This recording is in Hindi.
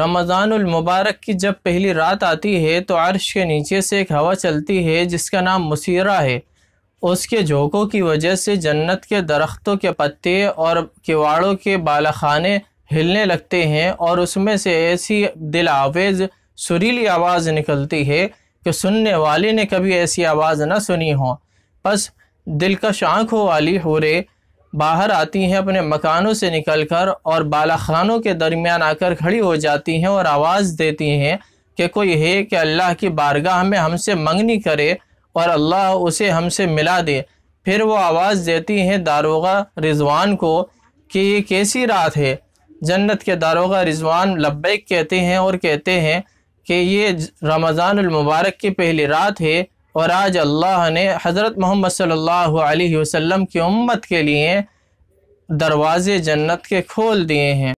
रमज़ानमबारक की जब पहली रात आती है तो अर्श के नीचे से एक हवा चलती है जिसका नाम मुसीरा है उसके झोंकों की वजह से जन्नत के दरख्तों के पत्ते और किवाड़ों के बालाखाने हिलने लगते हैं और उसमें से ऐसी दिल आवेज सुरीली आवाज़ निकलती है कि सुनने वाले ने कभी ऐसी आवाज़ ना सुनी हो बस दिलकश आँखों वाली हुरे बाहर आती हैं अपने मकानों से निकलकर और बालाखानों के दरमियान आकर खड़ी हो जाती हैं और आवाज़ देती हैं कि कोई है कि अल्लाह की बारगाह में हमसे मंगनी करे और अल्लाह उसे हमसे मिला दे फिर वो आवाज़ देती हैं दारोगा रिजवान को कि ये कैसी रात है जन्नत के दारोगा रिजवान लब्बैक कहते हैं और कहते हैं कि ये रमज़ानमबारक की पहली रात है और आज अल्लाह ने हज़रत मोहम्मद सल्लल्लाहु अलैहि वसल्लम की उम्मत के लिए दरवाजे जन्नत के खोल दिए हैं